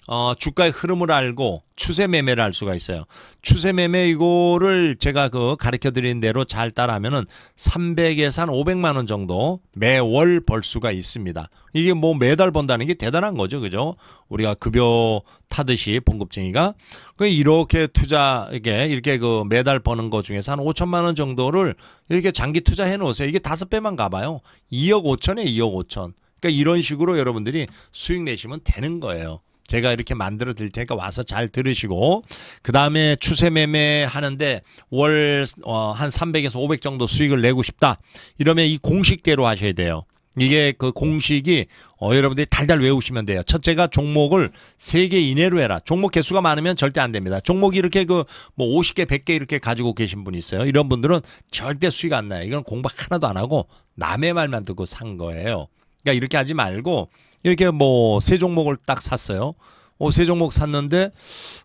어, 주가의 흐름을 알고 추세 매매를 할 수가 있어요. 추세 매매 이거를 제가 그 가르쳐 드린 대로 잘 따라하면은 300에서 한 500만 원 정도 매월 벌 수가 있습니다. 이게 뭐 매달 번다는 게 대단한 거죠. 그죠? 우리가 급여 타듯이 봉급쟁이가 그 이렇게 투자 이게 이렇게 그 매달 버는 것 중에서 한 5천만 원 정도를 이렇게 장기 투자해 놓으세요. 이게 다섯 배만 가봐요. 2억 5천에 2억 5천. 그러니까 이런 식으로 여러분들이 수익 내시면 되는 거예요. 제가 이렇게 만들어 드릴 테니까 와서 잘 들으시고 그 다음에 추세 매매 하는데 월한 어, 300에서 500 정도 수익을 내고 싶다 이러면 이 공식대로 하셔야 돼요. 이게 그 공식이 어, 여러분들이 달달 외우시면 돼요. 첫째가 종목을 세 개 이내로 해라. 종목 개수가 많으면 절대 안 됩니다. 종목이 이렇게 그 뭐 50개, 100개 이렇게 가지고 계신 분이 있어요. 이런 분들은 절대 수익 안 나요. 이건 공부 하나도 안 하고 남의 말만 듣고 산 거예요. 그러니까 이렇게 하지 말고 이렇게 뭐 세 종목을 딱 샀어요. 어, 세 종목 샀는데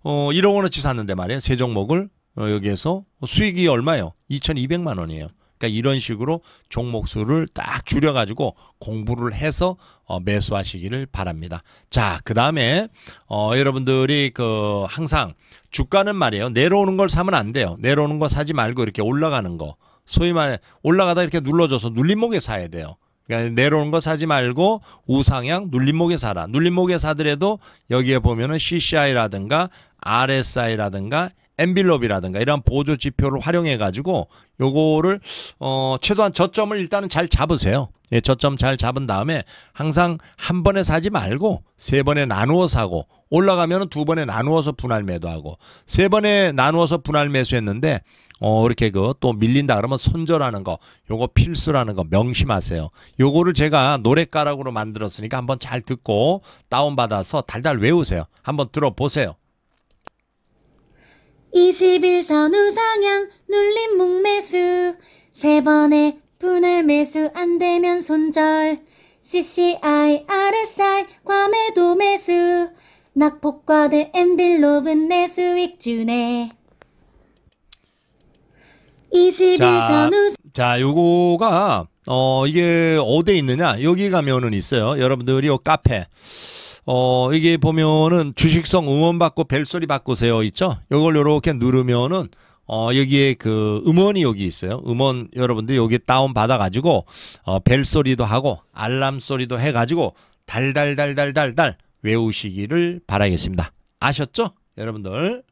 어, 1억 원어치 샀는데 말이에요. 세 종목을 어, 여기에서 수익이 얼마예요? 2,200만 원이에요. 그러니까 이런 식으로 종목 수를 딱 줄여가지고 공부를 해서 어, 매수하시기를 바랍니다. 자, 그 다음에 어, 여러분들이 그 항상 주가는 말이에요. 내려오는 걸 사면 안 돼요. 내려오는 거 사지 말고 이렇게 올라가는 거. 소위 말해 올라가다 이렇게 눌러줘서 눌림목에 사야 돼요. 그러니까 내려오는 거 사지 말고 우상향 눌림목에 사라. 눌림목에 사더라도 여기에 보면은 CCI라든가 RSI라든가 엔빌럽이라든가 이런 보조 지표를 활용해 가지고 요거를 어 최소한 저점을 일단은 잘 잡으세요. 예, 저점 잘 잡은 다음에 항상 한 번에 사지 말고 세 번에 나누어 사고 올라가면 은두 번에 나누어서 분할 매도하고 세 번에 나누어서 분할 매수했는데 어, 이렇게 그또 밀린다 그러면 손절하는 거 요거 필수라는 거 명심하세요. 요거를 제가 노래가락으로 만들었으니까 한번 잘 듣고 다운받아서 달달 외우세요. 한번 들어보세요. 21선 우상향 눌린 목매수 세 번의 분할 매수 안 되면 손절 CCI, RSI, 과매도 매수 낙폭과대 엠빌로은 내 수익 주네 이 자, 요거가 어 이게 어디에 있느냐? 여기 가면은 있어요. 여러분들이 요 카페. 어 이게 보면은 주식성 음원 받고 벨소리 받고세요 있죠? 요걸 요렇게 누르면은 어 여기에 그 음원이 여기 있어요. 음원 여러분들 여기 다운 받아 가지고 어 벨소리도 하고 알람 소리도 해 가지고 달달달달달달 외우시기를 바라겠습니다. 아셨죠? 여러분들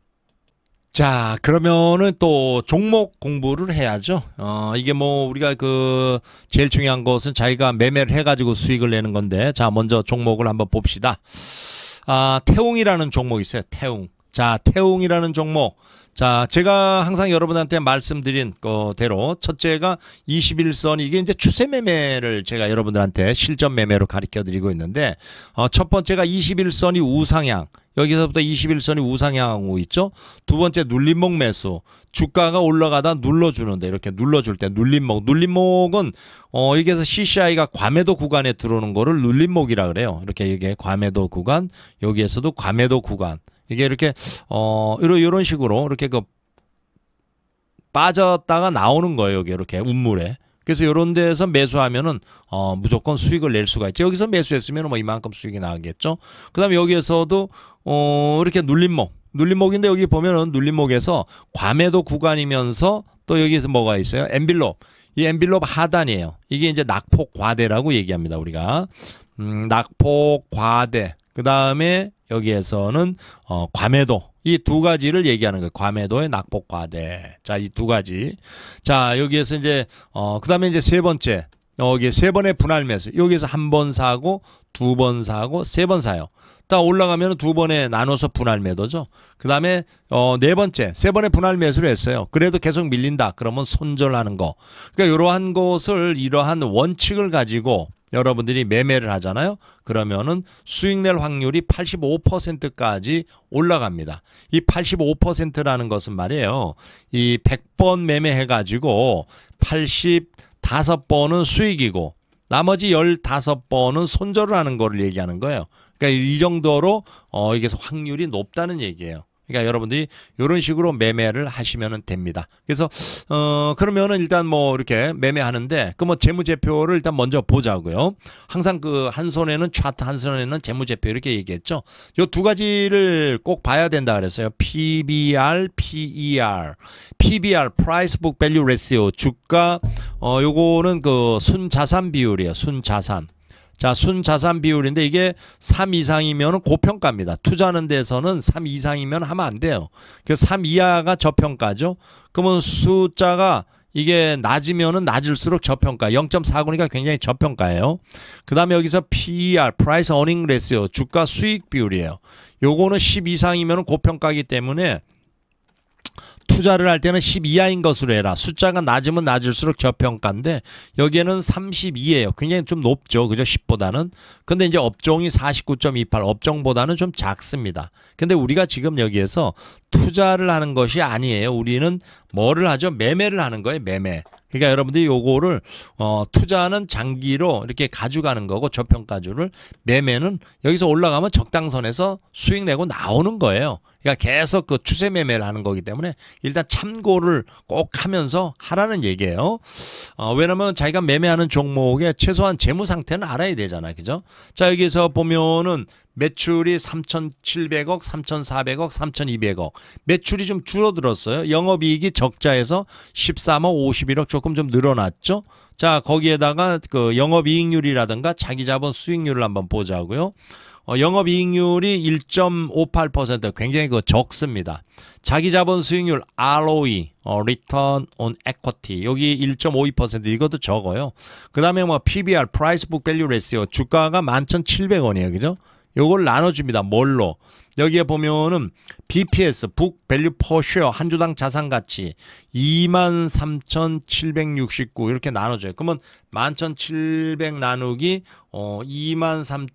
자, 그러면은 또 종목 공부를 해야죠. 어, 이게 뭐 우리가 그 제일 중요한 것은 자기가 매매를 해가지고 수익을 내는 건데, 자, 먼저 종목을 한번 봅시다. 아, 태웅이라는 종목이 있어요. 태웅. 자, 태웅이라는 종목. 자, 제가 항상 여러분한테 말씀드린 거대로 첫째가 21선 이게 이제 추세 매매를 제가 여러분들한테 실전 매매로 가르쳐 드리고 있는데 어, 첫 번째가 21선이 우상향. 여기서부터 21선이 우상향하고 있죠. 두 번째 눌림목 매수. 주가가 올라가다 눌러주는데 이렇게 눌러줄 때 눌림목. 눌림목은 어 여기에서 CCI가 과매도 구간에 들어오는 거를 눌림목이라 그래요. 이렇게 이게 과매도 구간 여기에서도 과매도 구간. 이게 이렇게 어 이런 이런 식으로 이렇게 그 빠졌다가 나오는 거예요. 여기 이렇게 운물에. 그래서 이런 데에서 매수하면은 어 무조건 수익을 낼 수가 있죠. 여기서 매수했으면 뭐 이만큼 수익이 나겠죠. 그다음에 여기에서도 어 이렇게 눌림목 눌림목인데 여기 보면은 눌림목에서 과매도 구간이면서 또 여기에서 뭐가 있어요? 엠빌롭. 이 엠빌롭 하단이에요. 이게 이제 낙폭 과대라고 얘기합니다. 우리가 음, 낙폭 과대. 그다음에 여기에서는 어, 괌에도 이 두 가지를 얘기하는 거예요. 과에도의 낙폭과대. 자, 이 두 가지. 자, 여기에서 이제 어, 그다음에 이제 세 번째. 여기 세 번의 분할 매수. 여기서 에한번 사고 두 번 사고 세 번 사요. 딱 올라가면 두 번에 나눠서 분할 매도죠. 그 다음에 어, 네 번째, 세 번의 분할 매수를 했어요. 그래도 계속 밀린다. 그러면 손절하는 거. 그러니까 이러한 것을 이러한 원칙을 가지고 여러분들이 매매를 하잖아요. 그러면은 수익 낼 확률이 85%까지 올라갑니다. 이 85%라는 것은 말이에요. 이 100번 매매해 가지고 85번은 수익이고 나머지 15번은 손절을 하는 거를 얘기하는 거예요. 그러니까 이 정도로 어 이게 확률이 높다는 얘기예요. 그러니까 여러분들이 이런 식으로 매매를 하시면 됩니다. 그래서 어 그러면은 일단 뭐 이렇게 매매하는데 그 뭐 재무제표를 일단 먼저 보자고요. 항상 그 한 손에는 차트 한 손에는 재무제표 이렇게 얘기했죠. 요 두 가지를 꼭 봐야 된다 그랬어요. PBR, PER. PBR (Price Book Value Ratio) 주가 어 요거는 그 순자산 비율이에요. 순자산. 자, 순자산 비율인데 이게 3 이상이면 고평가입니다. 투자하는 데서는 3 이상이면 하면 안 돼요. 그 3 이하가 저평가죠. 그러면 숫자가 이게 낮으면 낮을수록 저평가. 0.49니까 굉장히 저평가예요. 그다음에 여기서 PER, Price Earning Ratio, 주가 수익 비율이에요. 요거는 10 이상이면은 고평가이기 때문에 투자를 할 때는 10 이하인 것으로 해라. 숫자가 낮으면 낮을수록 저평가인데 여기에는 32예요. 굉장히 좀 높죠. 그죠? 10보다는. 근데 이제 업종이 49.28 업종보다는 좀 작습니다. 근데 우리가 지금 여기에서 투자를 하는 것이 아니에요. 우리는 뭐를 하죠? 매매를 하는 거예요. 매매. 그러니까 여러분들이 요거를 어, 투자는 장기로 이렇게 가져가는 거고 저평가주를 매매는 여기서 올라가면 적당선에서 수익 내고 나오는 거예요. 그러니까 계속 그 추세 매매를 하는 거기 때문에 일단 참고를 꼭 하면서 하라는 얘기예요. 어, 왜냐면 자기가 매매하는 종목의 최소한 재무 상태는 알아야 되잖아요. 그죠? 자, 여기서 보면은 매출이 3,700억, 3,400억, 3,200억. 매출이 좀 줄어들었어요. 영업이익이 적자에서 13억 51억 조금 좀 늘어났죠. 자 거기에다가 그 영업이익률이라든가 자기자본 수익률을 한번 보자고요. 어, 영업이익률이 1.58% 굉장히 그 적습니다. 자기자본 수익률 ROE, 어, Return on Equity 여기 1.52% 이것도 적어요. 그 다음에 뭐 PBR, Price Book Value Ratio 주가가 11,700원이에요. 그죠? 요걸 나눠줍니다. 뭘로? 여기에 보면은 BPS 북 밸류 포쉐어 한 주당 자산 가치 23,769 이렇게 나눠줘요. 그러면 11,700 나누기 어2 3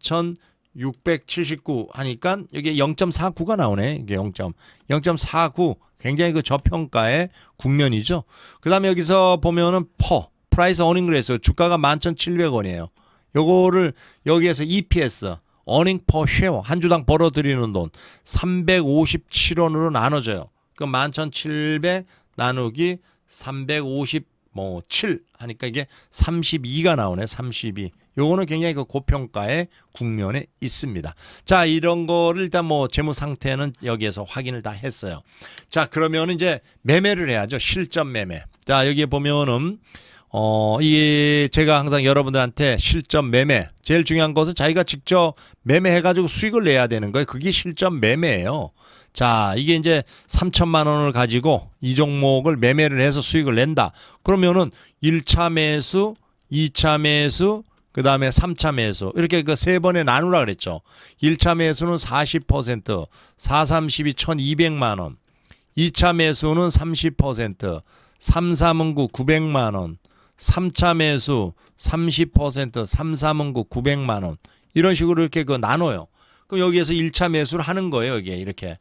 679 하니까 여기 에 0.49가 나오네. 이게 0. 0.49 굉장히 그 저평가의 국면이죠. 그다음에 여기서 보면은 퍼 프라이스 어닝 그래서 주가가 11,700원이에요. 요거를 여기에서 EPS earning per share 한 주당 벌어들이는 돈 357원으로 나눠져요. 그11,700 나누기 357 뭐, 하니까 이게 32가 나오네. 32. 요거는 굉장히 그 고평가의 국면에 있습니다. 자, 이런 거를 일단 뭐 재무 상태는 여기에서 확인을 다 했어요. 자, 그러면 이제 매매를 해야죠. 실전 매매. 자, 여기에 보면은 어, 이 제가 항상 여러분들한테 실전 매매 제일 중요한 것은 자기가 직접 매매해가지고 수익을 내야 되는 거예요. 그게 실전 매매예요. 자, 이게 이제 3천만 원을 가지고 이 종목을 매매를 해서 수익을 낸다. 그러면은 1차 매수, 2차 매수, 그 다음에 3차 매수 이렇게 그 세 번에 나누라 그랬죠. 1차 매수는 40%, 432 1200만 원. 2차 매수는 30%, 339 900만 원. 3차 매수 30% 3삼은구 900만 원 이런 식으로 이렇게 그 나눠요. 그럼 여기에서 1차 매수를 하는 거예요. 이게 이렇게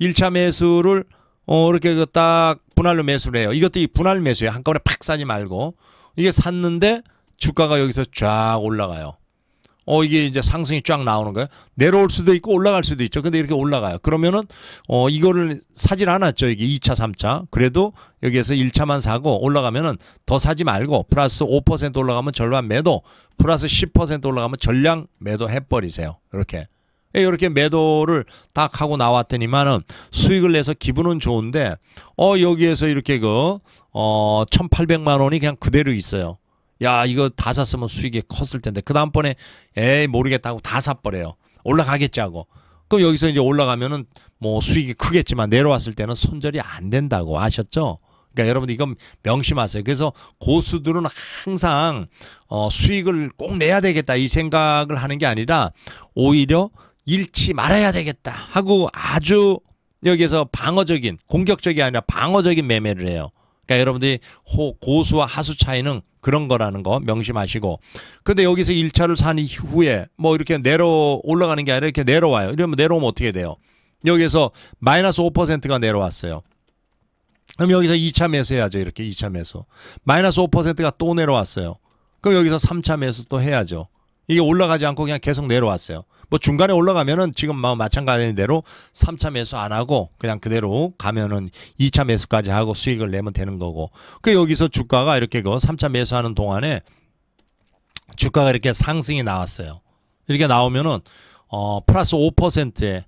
1차 매수를 어 이렇게 그 딱 분할로 매수를 해요. 이것도 이 분할 매수예요. 한꺼번에 팍 사지 말고 이게 샀는데 주가가 여기서 쫙 올라가요. 어 이게 이제 상승이 쫙 나오는 거예요. 내려올 수도 있고 올라갈 수도 있죠. 근데 이렇게 올라가요. 그러면은 어 이거를 사질 않았죠. 이게 2차, 3차. 그래도 여기에서 1차만 사고 올라가면은 더 사지 말고 플러스 5% 올라가면 절반 매도, 플러스 10% 올라가면 전량 매도 해 버리세요. 이렇게. 예, 이렇게 매도를 딱 하고 나왔더니만은 수익을 내서 기분은 좋은데 어 여기에서 이렇게 그 어 1,800만 원이 그냥 그대로 있어요. 야 이거 다 샀으면 수익이 컸을 텐데 그 다음번에 에이 모르겠다고 다 샀버려요 올라가겠지 하고 그럼 여기서 이제 올라가면은 뭐 수익이 크겠지만 내려왔을 때는 손절이 안 된다고 아셨죠? 그러니까 여러분들 이건 명심하세요. 그래서 고수들은 항상 어, 수익을 꼭 내야 되겠다 이 생각을 하는 게 아니라 오히려 잃지 말아야 되겠다 하고 아주 여기에서 방어적인 공격적이 아니라 방어적인 매매를 해요. 그러니까 여러분들이 호, 고수와 하수 차이는 그런 거라는 거 명심하시고 근데 여기서 1차를 산 이후에 뭐 이렇게 내려 올라가는 게 아니라 이렇게 내려와요. 이러면 내려오면 어떻게 돼요? 여기에서 마이너스 5%가 내려왔어요. 그럼 여기서 2차 매수해야죠. 이렇게 2차 매수. 마이너스 5%가 또 내려왔어요. 그럼 여기서 3차 매수 또 해야죠. 이게 올라가지 않고 그냥 계속 내려왔어요. 뭐 중간에 올라가면은 지금 뭐 마찬가지대로 3차 매수 안 하고 그냥 그대로 가면은 2차 매수까지 하고 수익을 내면 되는 거고. 그 여기서 주가가 이렇게 그 3차 매수하는 동안에 주가가 이렇게 상승이 나왔어요. 이렇게 나오면은 어 플러스 5%에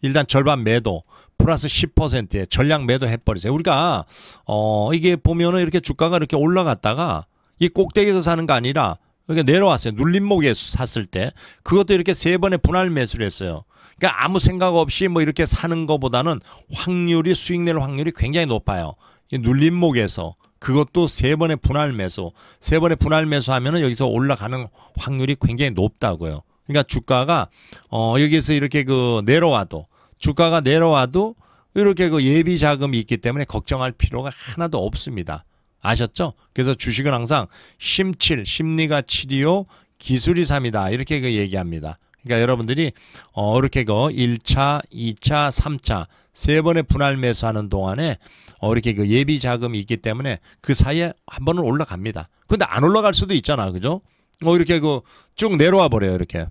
일단 절반 매도 플러스 10%에 전량 매도 해버리세요. 우리가 어 이게 보면은 이렇게 주가가 이렇게 올라갔다가 이 꼭대기에서 사는 거 아니라 그러니 내려왔어요. 눌림목에 샀을 때 그것도 이렇게 세 번의 분할 매수를 했어요. 그러니까 아무 생각 없이 뭐 이렇게 사는 것보다는 확률이 수익 낼 확률이 굉장히 높아요. 눌림목에서 그것도 세 번의 분할 매수, 세 번의 분할 매수하면은 여기서 올라가는 확률이 굉장히 높다고요. 그러니까 주가가 어 여기서 이렇게 그 내려와도 주가가 내려와도 이렇게 그 예비 자금이 있기 때문에 걱정할 필요가 하나도 없습니다. 아셨죠? 그래서 주식은 항상 심칠, 심리가 7이요, 기술이 3이다. 이렇게 그 얘기합니다. 그러니까 여러분들이 어, 이렇게 그 1차, 2차, 3차 세 번의 분할 매수하는 동안에 어, 이렇게 그 예비 자금이 있기 때문에 그 사이에 한 번은 올라갑니다. 근데 안 올라갈 수도 있잖아. 그죠? 어, 이렇게 그 쭉 내려와 버려요. 이렇게.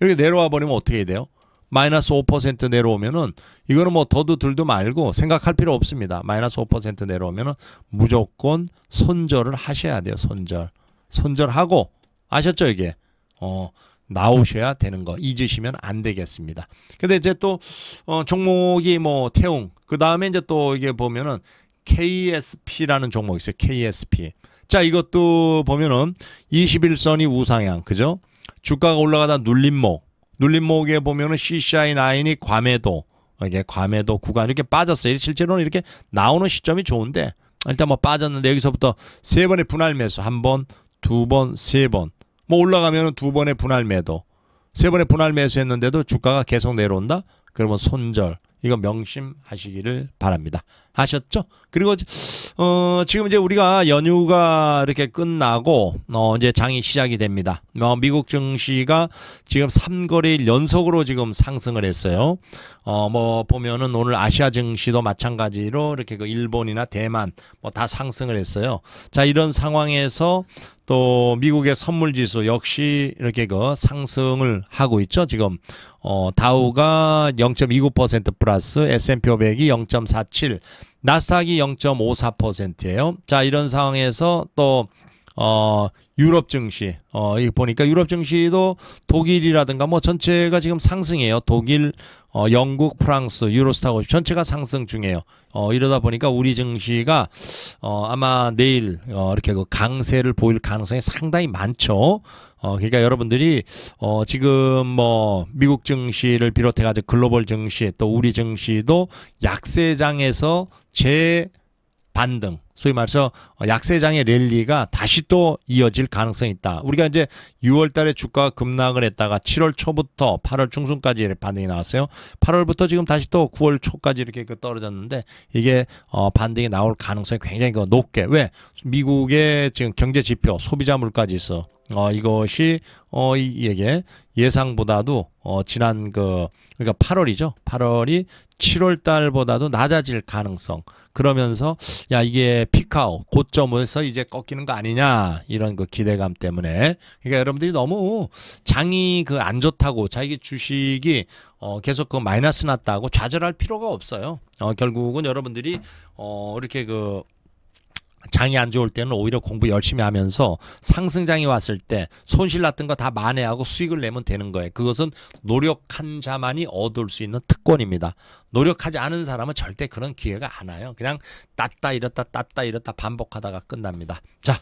이렇게 내려와 버리면 어떻게 해야 돼요? 마이너스 5% 내려오면은 이거는 뭐 더도 들도 말고 생각할 필요 없습니다. 마이너스 5% 내려오면은 무조건 손절을 하셔야 돼요. 손절. 손절하고 아셨죠 이게? 어 나오셔야 되는 거 잊으시면 안 되겠습니다. 근데 이제 또 어, 종목이 뭐 태웅 그 다음에 이제 또 이게 보면은 KSP라는 종목 이 있어요. KSP. 자 이것도 보면은 21선이 우상향 그죠? 주가가 올라가다 눌림목 눌림목에 보면은 CCI9이 과에도 이게 괌에도 구간 이렇게 빠졌어요. 실제로는 이렇게 나오는 시점이 좋은데 일단 뭐 빠졌는데 여기서부터 세 번의 분할 매수 한 번, 두 번, 세 번. 뭐 올라가면은 두 번의 분할 매도, 세 번의 분할 매수했는데도 주가가 계속 내려온다. 그러면 손절. 이거 명심하시기를 바랍니다. 아셨죠? 그리고 어, 지금 이제 우리가 연휴가 이렇게 끝나고 어, 이제 장이 시작이 됩니다. 어, 미국 증시가 지금 3거래일 연속으로 지금 상승을 했어요. 어, 뭐 보면은 오늘 아시아 증시도 마찬가지로 이렇게 그 일본이나 대만 뭐 다 상승을 했어요. 자 이런 상황에서 또 미국의 선물 지수 역시 이렇게 그 상승을 하고 있죠. 지금 어 다우가 0.29% 플러스 S&P 500이 0.47, 나스닥이 0.54%예요. 자, 이런 상황에서 또 어, 유럽 증시, 어, 이 보니까 유럽 증시도 독일이라든가 뭐 전체가 지금 상승해요 독일, 어, 영국, 프랑스, 유로스타 50 전체가 상승 중이에요. 어, 이러다 보니까 우리 증시가 어, 아마 내일 어, 이렇게 그 강세를 보일 가능성이 상당히 많죠. 어, 그러니까 여러분들이 어, 지금 뭐 미국 증시를 비롯해 가지고 글로벌 증시 또 우리 증시도 약세장에서 재반등 소위 말해서 약세장의 랠리가 다시 또 이어질 가능성이 있다. 우리가 이제 6월 달에 주가가 급락을 했다가 7월 초부터 8월 중순까지 반등이 나왔어요. 8월부터 지금 다시 또 9월 초까지 이렇게 그 떨어졌는데 이게 어, 반등이 나올 가능성이 굉장히 그 높게. 왜? 미국의 지금 경제 지표, 소비자 물까지 있어. 어, 이것이 어, 이에게 예상보다도 어, 지난 그 그러니까 8월이죠. 8월이 7월 달보다도 낮아질 가능성. 그러면서 야 이게 피카오 고점에서 이제 꺾이는 거 아니냐 이런 그 기대감 때문에 그러니까 여러분들이 너무 장이 그 안 좋다고 자기 주식이 어, 계속 그 마이너스 났다고 좌절할 필요가 없어요. 어, 결국은 여러분들이 어, 이렇게 그 장이 안 좋을 때는 오히려 공부 열심히 하면서 상승장이 왔을 때 손실 났던 거 다 만회하고 수익을 내면 되는 거예요. 그것은 노력한 자만이 얻을 수 있는 특권입니다. 노력하지 않은 사람은 절대 그런 기회가 안 와요. 그냥 땄다 이렇다 땄다 이렇다 반복하다가 끝납니다. 자,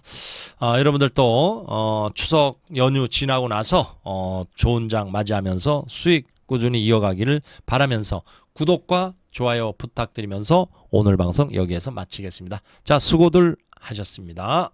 어, 여러분들 또 어, 추석 연휴 지나고 나서 어, 좋은 장 맞이하면서 수익 꾸준히 이어가기를 바라면서 구독과 좋아요 부탁드리면서 오늘 방송 여기에서 마치겠습니다. 자, 수고들 하셨습니다.